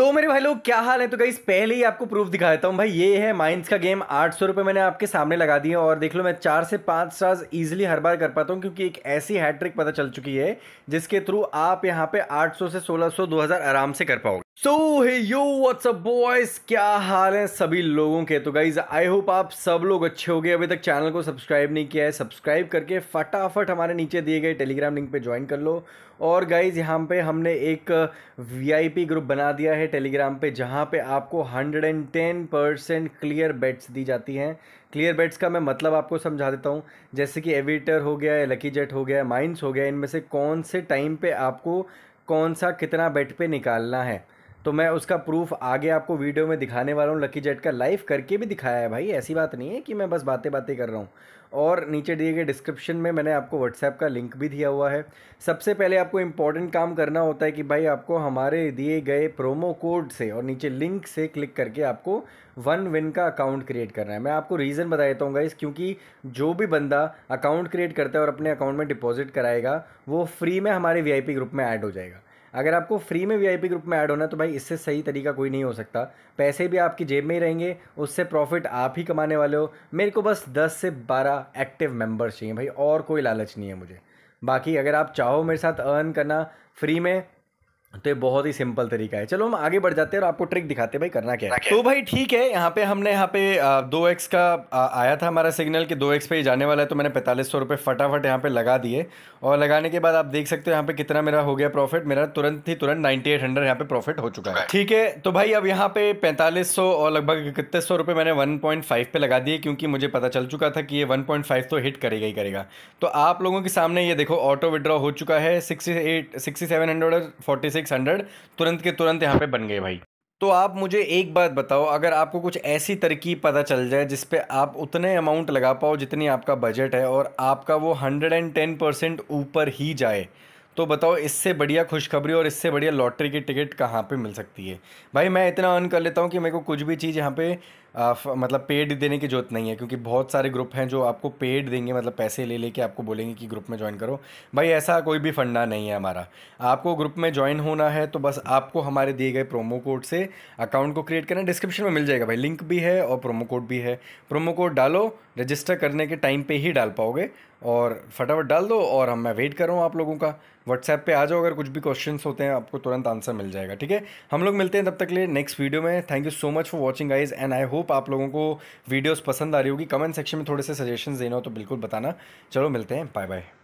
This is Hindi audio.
तो मेरे भाई लोग क्या हाल है तो गई पहले ही आपको प्रूफ दिखा देता हूँ भाई ये है माइंस का गेम आठ सौ रुपये मैंने आपके सामने लगा दिए और देख लो मैं चार से पाँच स्टार्स ईजिली हर बार कर पाता हूँ क्योंकि एक ऐसी हैट्रिक पता चल चुकी है जिसके थ्रू आप यहाँ पे आठ सौ से सोलह सौ दो हज़ार आराम से कर पाओगे so hey you what's up boys क्या हाल है सभी लोगों के तो गाइज आई होप आप सब लोग अच्छे हो गए अभी तक चैनल को सब्सक्राइब नहीं किया है सब्सक्राइब करके फटाफट हमारे नीचे दिए गए टेलीग्राम लिंक पे ज्वाइन कर लो और गाइज यहाँ पे हमने एक वीआईपी ग्रुप बना दिया है टेलीग्राम पे जहाँ पे आपको 110 परसेंट क्लियर बेट्स दी जाती हैं क्लियर बेट्स का मैं मतलब आपको समझा देता हूँ जैसे कि एविटर हो गया लकी जेट हो गया माइंस हो गया इनमें से कौन से टाइम पर आपको कौन सा कितना बेट पर निकालना है तो मैं उसका प्रूफ आगे आपको वीडियो में दिखाने वाला हूँ लकी जेट का लाइव करके भी दिखाया है भाई ऐसी बात नहीं है कि मैं बस बातें बातें कर रहा हूँ और नीचे दिए गए डिस्क्रिप्शन में मैंने आपको व्हाट्सएप का लिंक भी दिया हुआ है सबसे पहले आपको इम्पॉर्टेंट काम करना होता है कि भाई आपको हमारे दिए गए प्रोमो कोड से और नीचे लिंक से क्लिक करके आपको वन विन का अकाउंट क्रिएट करना है मैं आपको रीज़न बता देता हूँ गाइस क्योंकि जो भी बंदा अकाउंट क्रिएट करता है और अपने अकाउंट में डिपॉजिट कराएगा वो फ्री में हमारे वी ग्रुप में ऐड हो जाएगा अगर आपको फ्री में वीआईपी ग्रुप में ऐड होना है तो भाई इससे सही तरीका कोई नहीं हो सकता पैसे भी आपकी जेब में ही रहेंगे उससे प्रॉफिट आप ही कमाने वाले हो मेरे को बस दस से बारह एक्टिव मेम्बर्स चाहिए भाई और कोई लालच नहीं है मुझे बाकी अगर आप चाहो मेरे साथ अर्न करना फ्री में तो ये बहुत ही सिंपल तरीका है चलो हम आगे बढ़ जाते हैं और आपको ट्रिक दिखाते हैं भाई करना क्या है तो भाई ठीक है यहाँ पे हमने यहाँ पे दो एक्स का आया था हमारा सिग्नल कि दो एक्स पे ही जाने वाला है तो मैंने पैंतालीस सौ रुपये फटाफट यहाँ पे लगा दिए और लगाने के बाद आप देख सकते हो यहाँ पे कितना मेरा हो गया प्रॉफिट मेरा तुरंत ही तुरंत नाइनटी एट हंड्रेड यहाँ पे प्रॉफिट हो चुका है ठीक है तो भाई अब यहाँ पे पैंतालीस सौ और लगभग इकतीस सौ रुपये मैंने वन पॉइंट फाइव पे लगा दिए क्योंकि मुझे पता चल चुका था कि ये वन पॉइंट फाइव तो हिट करेगा ही करेगा तो आप लोगों के सामने ये देखो ऑटो विड्रॉ हो चुका है sixty eight sixty seven hundred और फोर्टी सिक्स सिक्स हंड्रेड तुरंत के तुरंत यहाँ पे बन गए भाई तो आप मुझे एक बात बताओ अगर आपको कुछ ऐसी तरकीब पता चल जाए जिस पे आप उतने अमाउंट लगा पाओ जितनी आपका बजट है और आपका वो हंड्रेड एंड टेन परसेंट ऊपर ही जाए तो बताओ इससे बढ़िया खुशखबरी और इससे बढ़िया लॉटरी की टिकट कहाँ पे मिल सकती है भाई मैं इतना अर्न कर लेता हूँ कि मेरे को कुछ भी चीज़ यहाँ पे आ, फ, मतलब पेड देने की ज़रूरत नहीं है क्योंकि बहुत सारे ग्रुप हैं जो आपको पेड देंगे मतलब पैसे ले लेके आपको बोलेंगे कि ग्रुप में ज्वाइन करो भाई ऐसा कोई भी फंडा नहीं है हमारा आपको ग्रुप में ज्वाइन होना है तो बस आपको हमारे दिए गए प्रोमो कोड से अकाउंट को क्रिएट करना डिस्क्रिप्शन में मिल जाएगा भाई लिंक भी है और प्रोमो कोड भी है प्रोमो कोड डालो रजिस्टर करने के टाइम पर ही डाल पाओगे और फटाफट डाल दो और हम मैं वेट कर रहा हूँ आप लोगों का व्हाट्सएप पे आ जाओ अगर कुछ भी क्वेश्चन होते हैं आपको तुरंत आंसर मिल जाएगा ठीक है हम लोग मिलते हैं तब तक लिए नेक्स्ट वीडियो में thank you so much for watching guys and I hope आप लोगों को वीडियोज़ पसंद आ रही होगी कमेंट सेक्शन में थोड़े से सजेशन देना हो तो बिल्कुल बताना चलो मिलते हैं बाय बाय